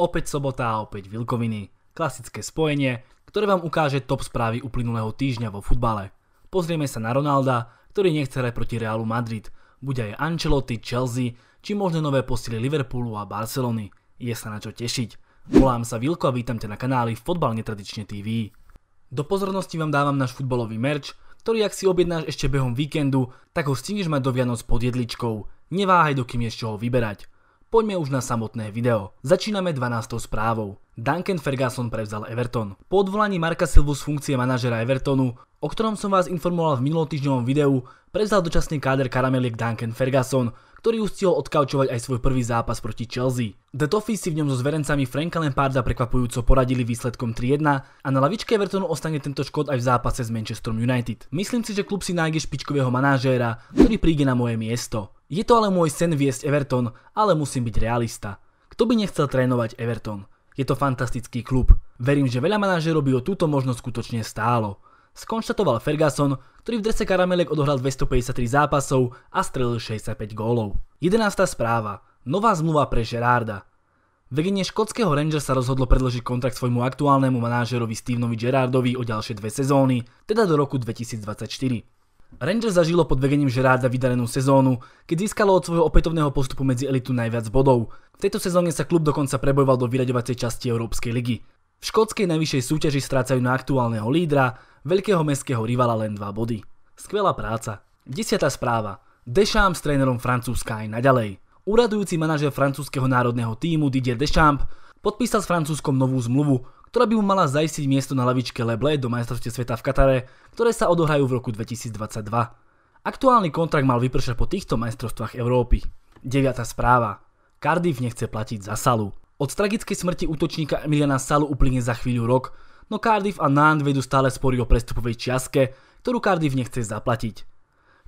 Opäť sobota a opäť Vilkoviny. Klasické spojenie, ktoré vám ukáže top správy uplynulého týždňa vo futbale. Pozrieme sa na Ronalda, ktorý nechce hrať proti Realu Madrid. Buď aj Ancelotti, Chelsea, či možno nové posily Liverpoolu a Barcelony. Je sa na čo tešiť. Volám sa Vilko a vítam ťa na kanáli Fotbal netradične TV. Do pozornosti vám dávam náš futbalový merch, ktorý ak si objednáš ešte behom víkendu, tak ho stíneš mať do Vianoc pod jedličkou. Neváhaj, dokým je z čoho vyberať. Poďme už na samotné video. Začíname 12. správou. Duncan Ferguson prevzal Everton. Po odvolaní Marka Silvu z funkcie manažera Evertonu, o ktorom som vás informoval v minulotýždňovom videu, prevzal dočasný káder karameliek Duncan Ferguson, ktorý už stihol odkaučovať aj svoj prvý zápas proti Chelsea. The Toffees si v ňom so zverencami Franka Lamparda prekvapujúco poradili výsledkom 3-1 a na lavičke Evertonu ostane tento škód aj v zápase s Manchesterom United. Myslím si, že klub si nájde špičkového manažéra, ktorý príde na moje miesto. Je to ale môj sen viesť Everton, ale musím byť realista. Kto by nechcel trénovať Everton? Je to fantastický klub. Verím, že veľa manažerov by o túto možnosť skutočne stálo. Skonštatoval Ferguson, ktorý v drese karamelek odohral 253 zápasov a strelil 65 gólov. 11. správa. Nová zmluva pre Gerarda. Vegenie škótskeho Rangers sa rozhodlo predložiť kontrakt svojmu aktuálnemu manažerovi Stevenovi Gerardovi o ďalšie dve sezóny, teda do roku 2024. Rangers zažilo pod vedením Žeráda vydarenú sezónu, keď získalo od svojho opätovného postupu medzi elitu najviac bodov. V tejto sezóne sa klub dokonca prebojoval do vyraďovacej časti Európskej ligy. V škótskej najvyššej súťaži strácajú na aktuálneho lídra, veľkého mestského rivala len 2 body. Skvelá práca. 10. správa. Deschamps s trénerom Francúzska aj naďalej. Uradujúci manažer francúzskeho národného týmu Didier Deschamps podpísal s Francúzskom novú zmluvu, ktorá by mu mala zaistiť miesto na lavičke Leblé do majstrovstie sveta v Katare, ktoré sa odohrajú v roku 2022. Aktuálny kontrakt mal vypršať po týchto majstrovstvách Európy. 9. správa. Cardiff nechce platiť za Salu. Od tragickej smrti útočníka Emiliana Salu uplynie za chvíľu rok, no Cardiff a Nant vedú stále spory o prestupovej čiastke, ktorú Cardiff nechce zaplatiť.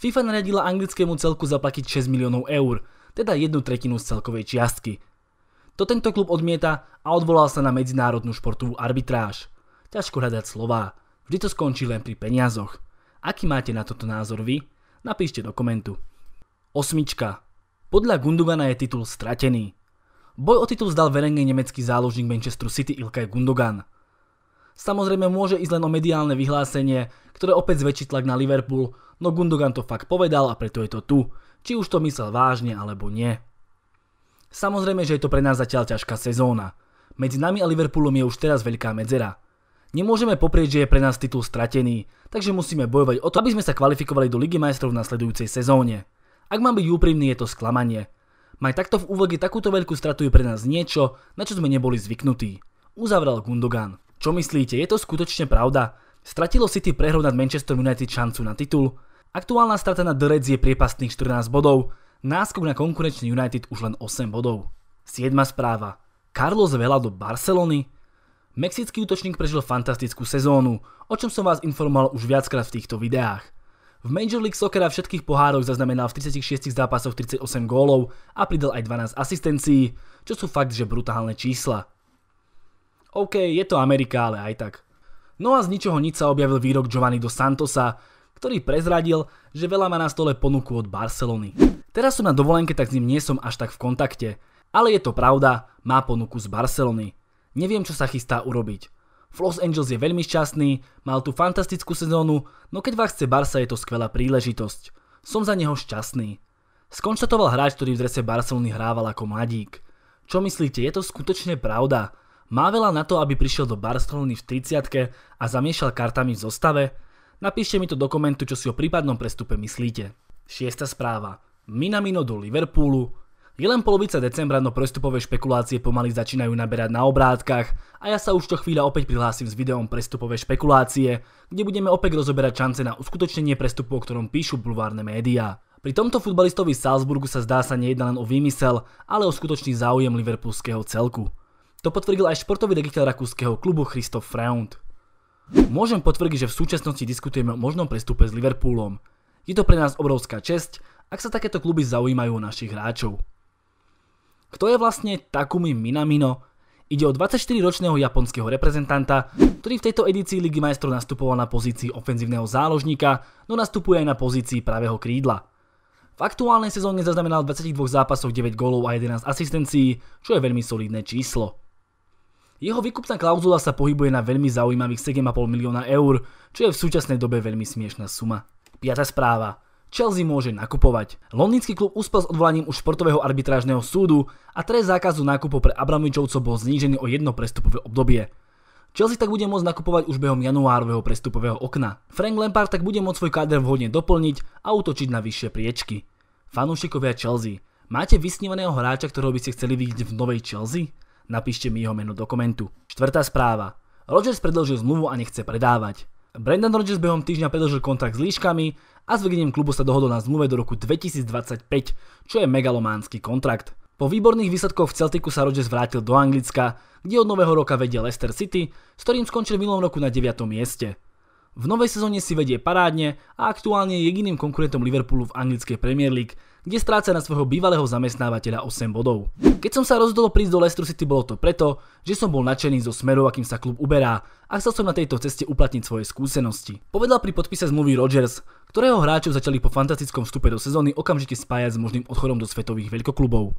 FIFA nariadila anglickému celku zaplatiť 6 miliónov eur, teda jednu tretinu z celkovej čiastky – to tento klub odmieta a odvolal sa na medzinárodnú športovú arbitráž. Ťažko hľadať slová, vždy to skončí len pri peniazoch. Aký máte na toto názor vy? Napíšte do komentu. Osmička. Podľa Gundogana je titul stratený. Boj o titul zdal verejne nemecký záložník Manchester City Ilkay Gundogan. Samozrejme môže ísť len o mediálne vyhlásenie, ktoré opäť zväčší tlak na Liverpool, no Gundogan to fakt povedal a preto je to tu, či už to myslel vážne alebo nie. Samozrejme, že je to pre nás zatiaľ ťažká sezóna. Medzi nami a Liverpoolom je už teraz veľká medzera. Nemôžeme poprieť, že je pre nás titul stratený, takže musíme bojovať o to, aby sme sa kvalifikovali do Ligy majstrov v nasledujúcej sezóne. Ak mám byť úprimný, je to sklamanie. Maj takto v úvode takúto veľkú stratu je pre nás niečo, na čo sme neboli zvyknutí. Uzavral Gundogan. Čo myslíte, je to skutočne pravda? Stratilo City prehrou nad Manchester United šancu na titul? Aktuálna strata na The Reds je priepastných 14 bodov, Náskok na konkurenčný United už len 8 bodov. 7. správa. Carlos Vela do Barcelony. Mexický útočník prežil fantastickú sezónu, o čom som vás informoval už viackrát v týchto videách. V Major League Soccer a všetkých pohároch zaznamenal v 36 zápasoch 38 gólov a pridal aj 12 asistencií, čo sú fakt, že brutálne čísla. OK, je to Amerika, ale aj tak. No a z ničoho nič sa objavil výrok Giovanni do Santosa, ktorý prezradil, že veľa má na stole ponuku od Barcelony. Teraz som na dovolenke, tak s ním nie som až tak v kontakte. Ale je to pravda, má ponuku z Barcelony. Neviem, čo sa chystá urobiť. V Los Angeles je veľmi šťastný, mal tú fantastickú sezónu, no keď vás chce Barca, je to skvelá príležitosť. Som za neho šťastný. Skonštatoval hráč, ktorý v drese Barcelony hrával ako mladík. Čo myslíte, je to skutočne pravda? Má veľa na to, aby prišiel do Barcelony v 30 a zamiešal kartami v zostave? Napíšte mi to do komentu, čo si o prípadnom prestupe myslíte. Šiesta správa. Minamino do Liverpoolu. Je len polovica decembra, no prestupové špekulácie pomaly začínajú naberať na obrátkach a ja sa už to chvíľa opäť prihlásim s videom prestupové špekulácie, kde budeme opäť rozoberať šance na uskutočnenie prestupu, o ktorom píšu bulvárne médiá. Pri tomto futbalistovi Salzburgu sa zdá sa nejedná len o výmysel, ale o skutočný záujem liverpoolského celku. To potvrdil aj športový riaditeľ rakúskeho klubu Christoph Freund. Môžem potvrdiť, že v súčasnosti diskutujeme o možnom prestupe s Liverpoolom. Je to pre nás obrovská česť, ak sa takéto kluby zaujímajú o našich hráčov. Kto je vlastne Takumi Minamino? Ide o 24-ročného japonského reprezentanta, ktorý v tejto edícii Ligy majstrov nastupoval na pozícii ofenzívneho záložníka, no nastupuje aj na pozícii pravého krídla. V aktuálnej sezóne zaznamenal 22 zápasoch 9 gólov a 11 asistencií, čo je veľmi solidné číslo. Jeho výkupná klauzula sa pohybuje na veľmi zaujímavých 7,5 milióna eur, čo je v súčasnej dobe veľmi smiešná suma. Piatá správa. Chelsea môže nakupovať. Londýnsky klub uspel s odvolaním už športového arbitrážneho súdu a trest zákazu nákupu pre Abramovičovcov bol znížený o jedno prestupové obdobie. Chelsea tak bude môcť nakupovať už behom januárového prestupového okna. Frank Lampard tak bude môcť svoj káder vhodne doplniť a útočiť na vyššie priečky. Fanúšikovia Chelsea, máte vysnívaného hráča, ktorého by ste chceli vidieť v novej Chelsea? Napíšte mi jeho meno do komentu. Štvrtá správa. Rodgers predlžil zmluvu a nechce predávať. Brendan Rodgers behom týždňa predlžil kontrakt s líškami a s vedením klubu sa dohodol na zmluve do roku 2025, čo je megalománsky kontrakt. Po výborných výsledkoch v Celticu sa Rodgers vrátil do Anglicka, kde od nového roka vedie Leicester City, s ktorým skončil v minulom roku na 9. mieste. V novej sezóne si vedie parádne a aktuálne je jediným konkurentom Liverpoolu v anglickej Premier League, kde stráca na svojho bývalého zamestnávateľa 8 bodov. Keď som sa rozhodol prísť do Leicester City, bolo to preto, že som bol nadšený zo smeru, akým sa klub uberá a chcel som na tejto ceste uplatniť svoje skúsenosti. Povedal pri podpise zmluvy Rodgers, ktorého hráčov začali po fantastickom vstupe do sezóny okamžite spájať s možným odchodom do svetových veľkoklubov.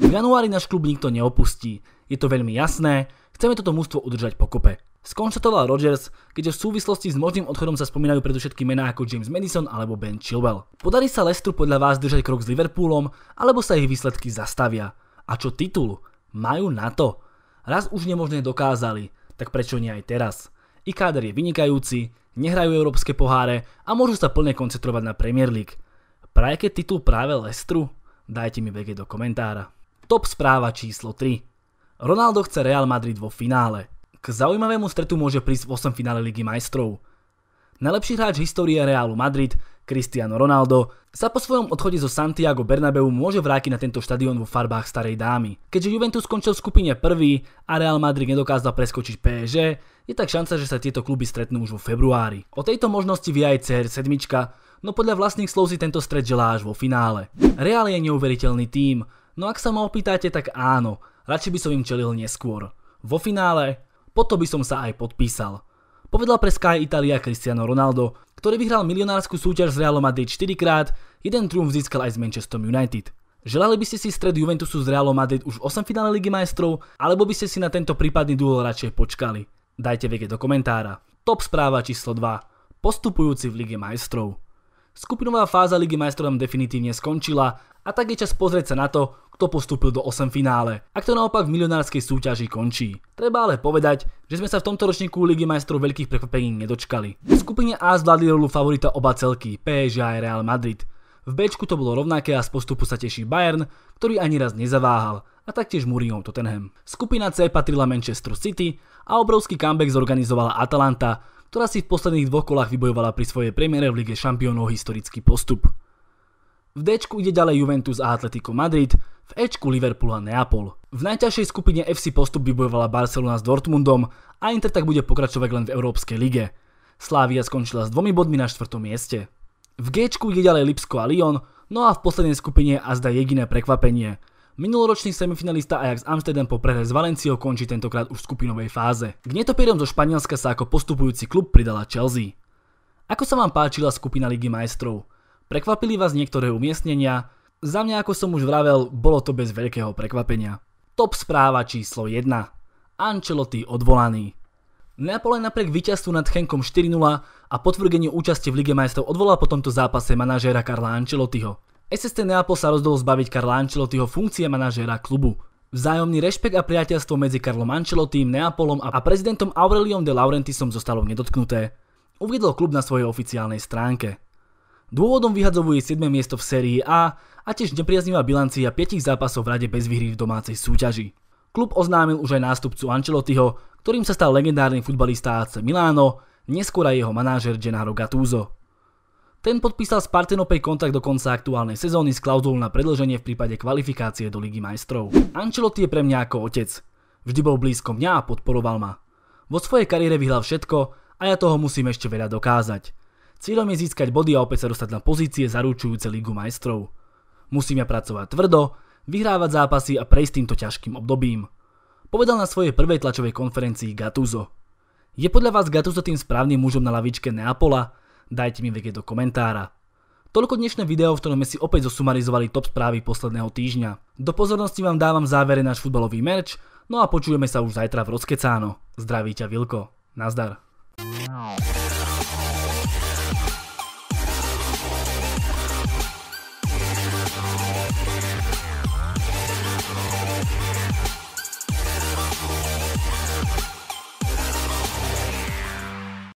V januári náš klub nikto neopustí, je to veľmi jasné, chceme toto mústvo udržať pokope. Skonštatoval Rodgers, keďže v súvislosti s možným odchodom sa spomínajú predovšetky mená ako James Madison alebo Ben Chilwell. Podarí sa Lestru podľa vás držať krok s Liverpoolom, alebo sa ich výsledky zastavia? A čo titul? Majú na to. Raz už nemožné dokázali, tak prečo nie aj teraz? I káder je vynikajúci, nehrajú európske poháre a môžu sa plne koncentrovať na Premier League. Prajke titul práve Lestru? Dajte mi vege do komentára. Top správa číslo 3. Ronaldo chce Real Madrid vo finále. K zaujímavému stretu môže prísť v 8 finále Ligy majstrov. Najlepší hráč histórie Realu Madrid, Cristiano Ronaldo, sa po svojom odchode zo Santiago Bernabeu môže vrátiť na tento štadión vo farbách starej dámy. Keďže Juventus skončil v skupine prvý a Real Madrid nedokázal preskočiť PSG, je tak šanca, že sa tieto kluby stretnú už vo februári. O tejto možnosti vie aj CR7, no podľa vlastných slov si tento stret želá až vo finále. Real je neuveriteľný tím, no ak sa ma opýtate, tak áno, radšej by som im čelil neskôr. Vo finále potom by som sa aj podpísal. Povedal pre Sky Italia Cristiano Ronaldo, ktorý vyhral milionársku súťaž s Real Madrid 4 krát, jeden triumf získal aj s Manchester United. Želali by ste si stred Juventusu s Real Madrid už v 8 finále Ligy majstrov, alebo by ste si na tento prípadný duel radšej počkali? Dajte vedieť do komentára. Top správa číslo 2. Postupujúci v Lige majstrov. Skupinová fáza Ligy majstrov nám definitívne skončila a tak je čas pozrieť sa na to, kto postúpil do 8 finále. a kto naopak v milionárskej súťaži končí. Treba ale povedať, že sme sa v tomto ročníku Ligy majstrov veľkých prekvapení nedočkali. V skupine A zvládli rolu favorita oba celky, PSG a Real Madrid. V B to bolo rovnaké a z postupu sa teší Bayern, ktorý ani raz nezaváhal, a taktiež Mourinho Tottenham. Skupina C patrila Manchester City a obrovský comeback zorganizovala Atalanta, ktorá si v posledných dvoch kolách vybojovala pri svojej premiére v Lige šampiónov historický postup. V D ide ďalej Juventus a Atletico Madrid, v Ečku Liverpool a Neapol. V najťažšej skupine FC postup vybojovala Barcelona s Dortmundom a Inter tak bude pokračovať len v Európskej lige. Slávia skončila s dvomi bodmi na štvrtom mieste. V Gčku je ďalej Lipsko a Lyon, no a v poslednej skupine a zda jediné prekvapenie. Minuloročný semifinalista Ajax Amsterdam po prehre s Valenciou končí tentokrát už v skupinovej fáze. K netopierom zo Španielska sa ako postupujúci klub pridala Chelsea. Ako sa vám páčila skupina Ligy majstrov? Prekvapili vás niektoré umiestnenia? Za mňa, ako som už vravel, bolo to bez veľkého prekvapenia. Top správa číslo 1. Ancelotti odvolaný. Neapole napriek víťazstvu nad Henkom 4-0 a potvrdeniu účasti v Lige majstrov odvolal po tomto zápase manažéra Karla Ancelottiho. SST Neapol sa rozhodol zbaviť Karla Ancelottiho funkcie manažéra klubu. Vzájomný rešpekt a priateľstvo medzi Karlom Ancelottím, Neapolom a prezidentom Aureliom de Laurentisom zostalo nedotknuté. Uviedol klub na svojej oficiálnej stránke. Dôvodom vyhadzovuje 7. miesto v sérii A a tiež nepriaznivá bilancia 5 zápasov v rade bez výhry v domácej súťaži. Klub oznámil už aj nástupcu Ancelottiho, ktorým sa stal legendárny futbalista AC Milano, neskôr aj jeho manažer Gennaro Gattuso. Ten podpísal s Partenopej kontakt do konca aktuálnej sezóny s klauzulou na predlženie v prípade kvalifikácie do Ligy majstrov. Ancelotti je pre mňa ako otec. Vždy bol blízko mňa a podporoval ma. Vo svojej kariére vyhľal všetko a ja toho musím ešte veľa dokázať. Cieľom je získať body a opäť sa dostať na pozície zaručujúce Ligu majstrov musíme pracovať tvrdo, vyhrávať zápasy a prejsť týmto ťažkým obdobím. Povedal na svojej prvej tlačovej konferencii Gattuso. Je podľa vás Gattuso tým správnym mužom na lavičke Neapola? Dajte mi vedieť do komentára. Toľko dnešné video, v ktorom sme si opäť zosumarizovali top správy posledného týždňa. Do pozornosti vám dávam závere náš futbalový merch, no a počujeme sa už zajtra v Rozkecáno. Zdraví ťa Vilko. Nazdar.